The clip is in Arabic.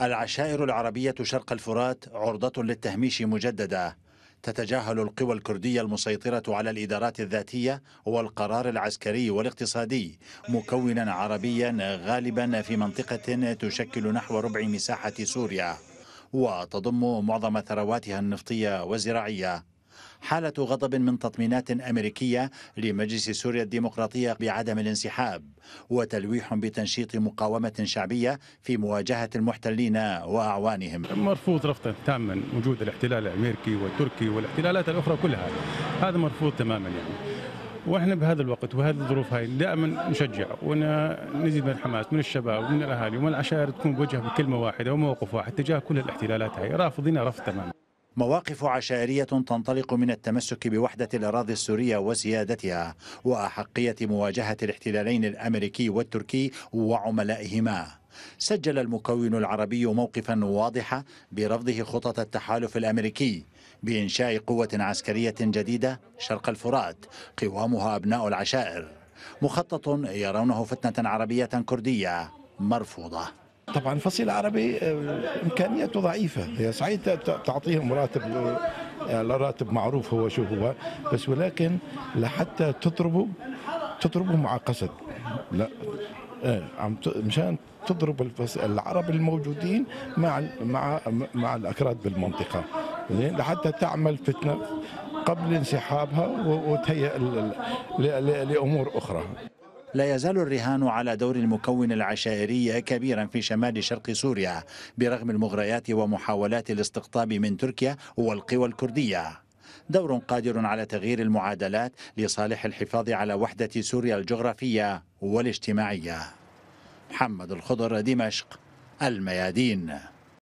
العشائر العربية شرق الفرات عرضة للتهميش مجددة تتجاهل القوى الكردية المسيطرة على الإدارات الذاتية والقرار العسكري والاقتصادي مكونا عربيا غالبا في منطقة تشكل نحو ربع مساحة سوريا وتضم معظم ثرواتها النفطية والزراعية حالة غضب من تطمينات أمريكية لمجلس سوريا الديمقراطية بعدم الانسحاب وتلويح بتنشيط مقاومة شعبية في مواجهة المحتلين وأعوانهم مرفوض رفضا تاما وجود الاحتلال الأمريكي والتركي والاحتلالات الأخرى كلها هذا مرفوض تماما يعني واحنا بهذا الوقت وهذه الظروف هاي دائما نشجع ونزيد من الحماس من الشباب ومن الاهالي ومن العشائر تكون بوجه بكلمه واحده وموقف واحد تجاه كل الاحتلالات هاي رافضين رفض تماما مواقف عشائرية تنطلق من التمسك بوحدة الأراضي السورية وسيادتها وأحقية مواجهة الاحتلالين الأمريكي والتركي وعملائهما سجل المكون العربي موقفا واضحا برفضه خطط التحالف الأمريكي بإنشاء قوة عسكرية جديدة شرق الفرات قوامها أبناء العشائر مخطط يرونه فتنة عربية كردية مرفوضة طبعا فصيل العربي آه، امكانياته ضعيفه هي صحيح تعطيهم راتب آه، راتب معروف هو شو هو بس ولكن لحتى تضربوا تضربوا مع قصد لا آه، عم مشان تضرب العرب الموجودين مع مع مع الاكراد بالمنطقه زين لحتى تعمل فتنه قبل انسحابها وتهيئ لامور اخرى لا يزال الرهان على دور المكون العشائري كبيرا في شمال شرق سوريا برغم المغريات ومحاولات الاستقطاب من تركيا والقوى الكردية دور قادر على تغيير المعادلات لصالح الحفاظ على وحدة سوريا الجغرافية والاجتماعية محمد الخضر دمشق الميادين